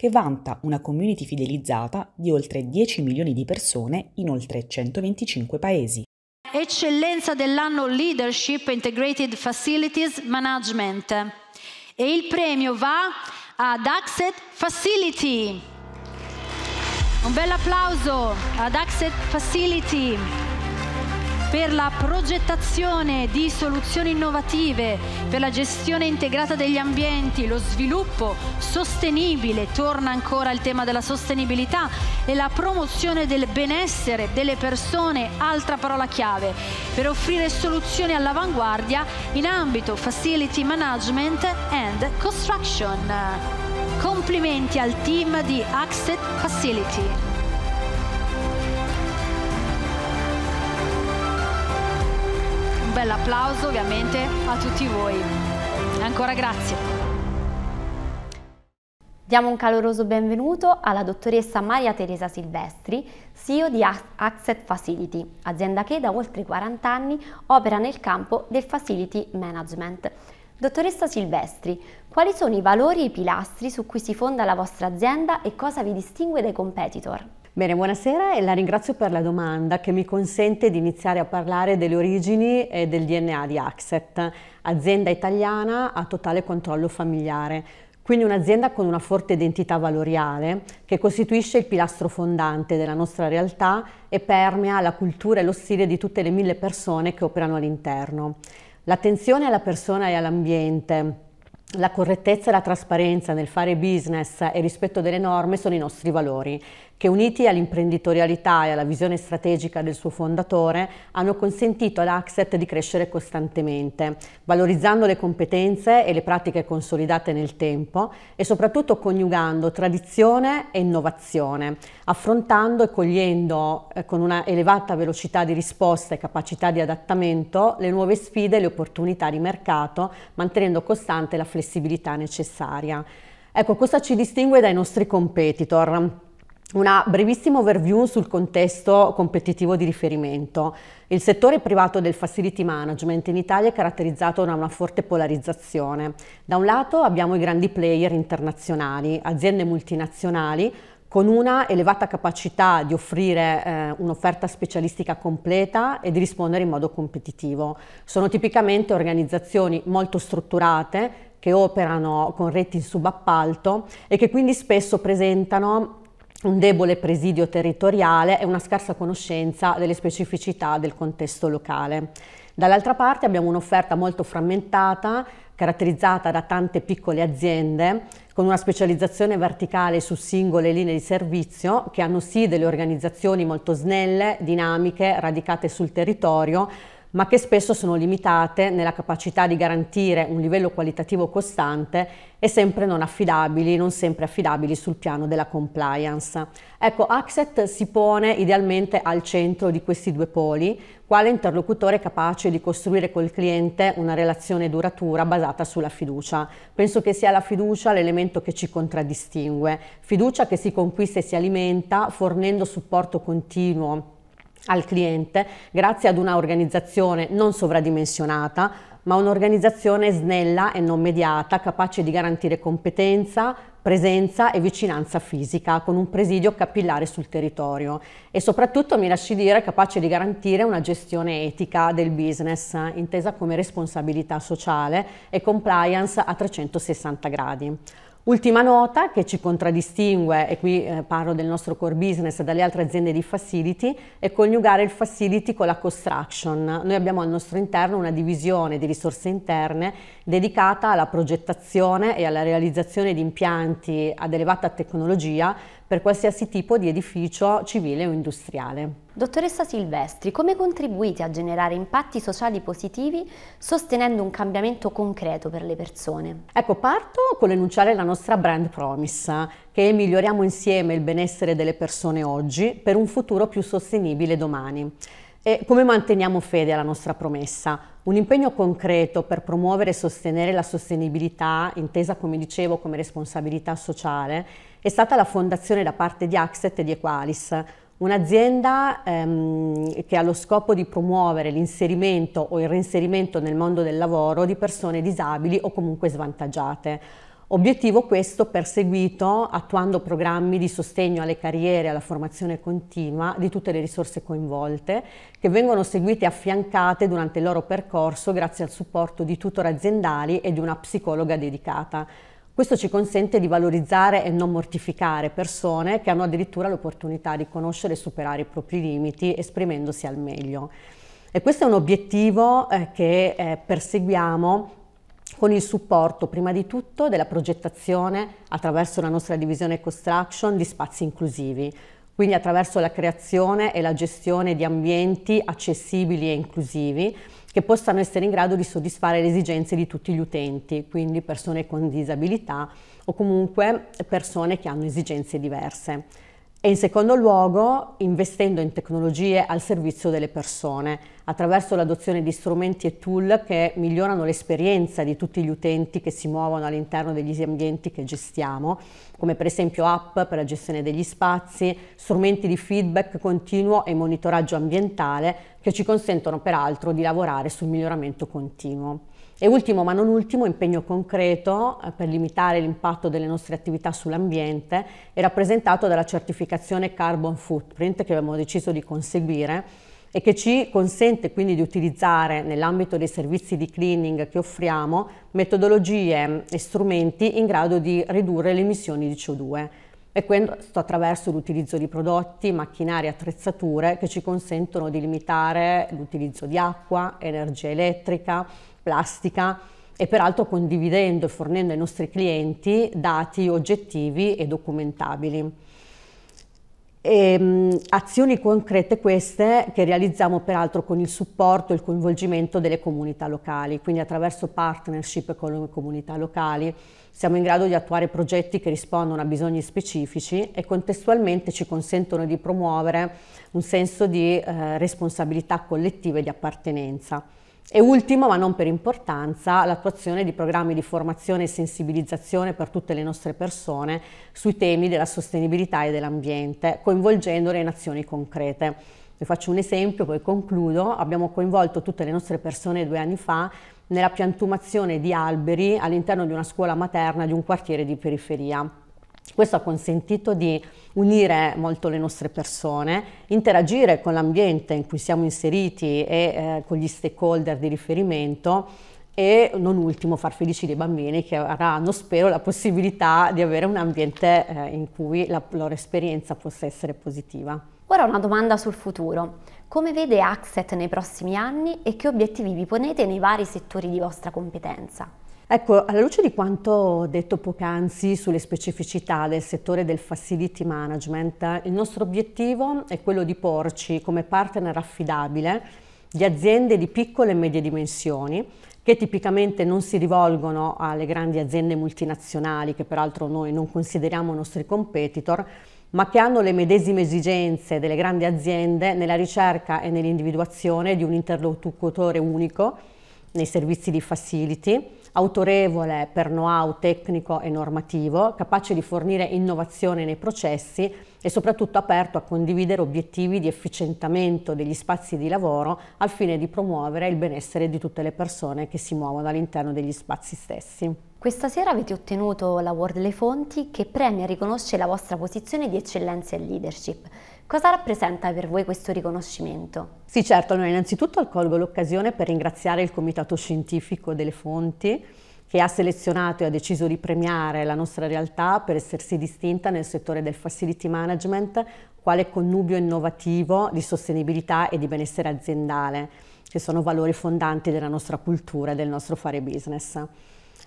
che vanta una community fidelizzata di oltre 10 milioni di persone in oltre 125 paesi. Eccellenza dell'anno Leadership Integrated Facilities Management e il premio va ad Access Facility. Un bel applauso ad Access Facility per la progettazione di soluzioni innovative, per la gestione integrata degli ambienti, lo sviluppo sostenibile, torna ancora il tema della sostenibilità e la promozione del benessere delle persone, altra parola chiave, per offrire soluzioni all'avanguardia in ambito facility management and construction. Complimenti al team di Axet Facility. bel applauso ovviamente a tutti voi. Ancora grazie. Diamo un caloroso benvenuto alla dottoressa Maria Teresa Silvestri, CEO di Access Facility, azienda che da oltre 40 anni opera nel campo del facility management. Dottoressa Silvestri, quali sono i valori e i pilastri su cui si fonda la vostra azienda e cosa vi distingue dai competitor? Bene, buonasera e la ringrazio per la domanda che mi consente di iniziare a parlare delle origini e eh, del DNA di Axet, azienda italiana a totale controllo familiare. Quindi un'azienda con una forte identità valoriale che costituisce il pilastro fondante della nostra realtà e permea la cultura e lo stile di tutte le mille persone che operano all'interno. L'attenzione alla persona e all'ambiente, la correttezza e la trasparenza nel fare business e rispetto delle norme sono i nostri valori che uniti all'imprenditorialità e alla visione strategica del suo fondatore hanno consentito ad Axet di crescere costantemente, valorizzando le competenze e le pratiche consolidate nel tempo e soprattutto coniugando tradizione e innovazione, affrontando e cogliendo eh, con una elevata velocità di risposta e capacità di adattamento le nuove sfide e le opportunità di mercato, mantenendo costante la flessibilità necessaria. Ecco, cosa ci distingue dai nostri competitor? Una brevissima overview sul contesto competitivo di riferimento. Il settore privato del facility management in Italia è caratterizzato da una forte polarizzazione. Da un lato abbiamo i grandi player internazionali, aziende multinazionali con una elevata capacità di offrire eh, un'offerta specialistica completa e di rispondere in modo competitivo. Sono tipicamente organizzazioni molto strutturate che operano con reti in subappalto e che quindi spesso presentano un debole presidio territoriale e una scarsa conoscenza delle specificità del contesto locale. Dall'altra parte abbiamo un'offerta molto frammentata, caratterizzata da tante piccole aziende, con una specializzazione verticale su singole linee di servizio, che hanno sì delle organizzazioni molto snelle, dinamiche, radicate sul territorio, ma che spesso sono limitate nella capacità di garantire un livello qualitativo costante e sempre non affidabili, non sempre affidabili sul piano della compliance. Ecco, Axet si pone idealmente al centro di questi due poli, quale interlocutore capace di costruire col cliente una relazione duratura basata sulla fiducia. Penso che sia la fiducia l'elemento che ci contraddistingue, fiducia che si conquista e si alimenta fornendo supporto continuo al cliente grazie ad una organizzazione non sovradimensionata, ma un'organizzazione snella e non mediata, capace di garantire competenza, presenza e vicinanza fisica, con un presidio capillare sul territorio e soprattutto, mi lasci dire, capace di garantire una gestione etica del business, intesa come responsabilità sociale e compliance a 360 gradi. Ultima nota che ci contraddistingue, e qui eh, parlo del nostro core business dalle altre aziende di facility, è coniugare il facility con la construction. Noi abbiamo al nostro interno una divisione di risorse interne dedicata alla progettazione e alla realizzazione di impianti ad elevata tecnologia per qualsiasi tipo di edificio civile o industriale. Dottoressa Silvestri, come contribuite a generare impatti sociali positivi sostenendo un cambiamento concreto per le persone? Ecco, parto con l'enunciare la nostra brand promise, che miglioriamo insieme il benessere delle persone oggi per un futuro più sostenibile domani. E come manteniamo fede alla nostra promessa? Un impegno concreto per promuovere e sostenere la sostenibilità, intesa come dicevo come responsabilità sociale, è stata la fondazione da parte di Axet e di Equalis, Un'azienda ehm, che ha lo scopo di promuovere l'inserimento o il reinserimento nel mondo del lavoro di persone disabili o comunque svantaggiate. Obiettivo questo perseguito attuando programmi di sostegno alle carriere e alla formazione continua di tutte le risorse coinvolte che vengono seguite e affiancate durante il loro percorso grazie al supporto di tutor aziendali e di una psicologa dedicata. Questo ci consente di valorizzare e non mortificare persone che hanno addirittura l'opportunità di conoscere e superare i propri limiti esprimendosi al meglio. E questo è un obiettivo eh, che eh, perseguiamo con il supporto prima di tutto della progettazione attraverso la nostra divisione construction di spazi inclusivi, quindi attraverso la creazione e la gestione di ambienti accessibili e inclusivi che possano essere in grado di soddisfare le esigenze di tutti gli utenti, quindi persone con disabilità o comunque persone che hanno esigenze diverse. E in secondo luogo investendo in tecnologie al servizio delle persone, attraverso l'adozione di strumenti e tool che migliorano l'esperienza di tutti gli utenti che si muovono all'interno degli ambienti che gestiamo, come per esempio app per la gestione degli spazi, strumenti di feedback continuo e monitoraggio ambientale che ci consentono peraltro di lavorare sul miglioramento continuo. E ultimo ma non ultimo impegno concreto eh, per limitare l'impatto delle nostre attività sull'ambiente è rappresentato dalla certificazione Carbon Footprint che abbiamo deciso di conseguire e che ci consente quindi di utilizzare nell'ambito dei servizi di cleaning che offriamo metodologie e strumenti in grado di ridurre le emissioni di CO2 e questo attraverso l'utilizzo di prodotti, macchinari e attrezzature che ci consentono di limitare l'utilizzo di acqua, energia elettrica, plastica e peraltro condividendo e fornendo ai nostri clienti dati oggettivi e documentabili. E, ehm, azioni concrete queste che realizziamo peraltro con il supporto e il coinvolgimento delle comunità locali, quindi attraverso partnership con le comunità locali siamo in grado di attuare progetti che rispondono a bisogni specifici e contestualmente ci consentono di promuovere un senso di eh, responsabilità collettiva e di appartenenza. E ultimo, ma non per importanza, l'attuazione di programmi di formazione e sensibilizzazione per tutte le nostre persone sui temi della sostenibilità e dell'ambiente, coinvolgendole in azioni concrete. Vi faccio un esempio, poi concludo. Abbiamo coinvolto tutte le nostre persone due anni fa nella piantumazione di alberi all'interno di una scuola materna di un quartiere di periferia. Questo ha consentito di unire molto le nostre persone, interagire con l'ambiente in cui siamo inseriti e eh, con gli stakeholder di riferimento e non ultimo far felici dei bambini che avranno, spero, la possibilità di avere un ambiente eh, in cui la loro esperienza possa essere positiva. Ora una domanda sul futuro. Come vede Axet nei prossimi anni e che obiettivi vi ponete nei vari settori di vostra competenza? Ecco, alla luce di quanto detto poc'anzi sulle specificità del settore del facility management, il nostro obiettivo è quello di porci come partner affidabile di aziende di piccole e medie dimensioni che tipicamente non si rivolgono alle grandi aziende multinazionali che peraltro noi non consideriamo nostri competitor, ma che hanno le medesime esigenze delle grandi aziende nella ricerca e nell'individuazione di un interlocutore unico nei servizi di facility, autorevole per know-how tecnico e normativo, capace di fornire innovazione nei processi e soprattutto aperto a condividere obiettivi di efficientamento degli spazi di lavoro al fine di promuovere il benessere di tutte le persone che si muovono all'interno degli spazi stessi. Questa sera avete ottenuto l'Award Le Fonti che premia e riconosce la vostra posizione di eccellenza e leadership. Cosa rappresenta per voi questo riconoscimento? Sì, certo, allora innanzitutto colgo l'occasione per ringraziare il Comitato Scientifico delle Fonti che ha selezionato e ha deciso di premiare la nostra realtà per essersi distinta nel settore del facility management quale connubio innovativo di sostenibilità e di benessere aziendale, che sono valori fondanti della nostra cultura e del nostro fare business.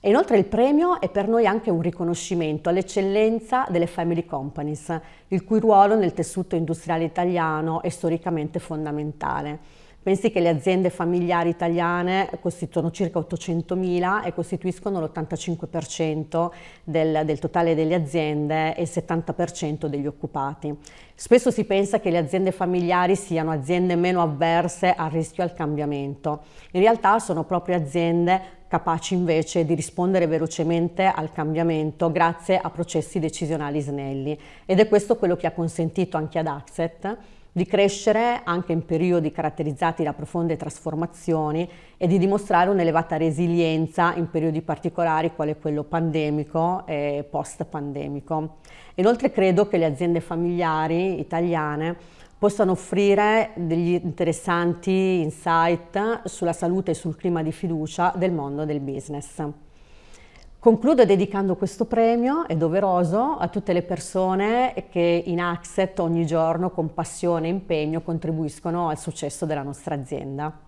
E inoltre il premio è per noi anche un riconoscimento all'eccellenza delle family companies, il cui ruolo nel tessuto industriale italiano è storicamente fondamentale. Pensi che le aziende familiari italiane sono circa 800.000 e costituiscono l'85% del, del totale delle aziende e il 70% degli occupati. Spesso si pensa che le aziende familiari siano aziende meno avverse al rischio e al cambiamento. In realtà sono proprio aziende capaci invece di rispondere velocemente al cambiamento grazie a processi decisionali snelli. Ed è questo quello che ha consentito anche ad Axet di crescere anche in periodi caratterizzati da profonde trasformazioni e di dimostrare un'elevata resilienza in periodi particolari quale quello pandemico e post-pandemico. Inoltre credo che le aziende familiari italiane possano offrire degli interessanti insight sulla salute e sul clima di fiducia del mondo del business. Concludo dedicando questo premio, è doveroso, a tutte le persone che in Axet ogni giorno con passione e impegno contribuiscono al successo della nostra azienda.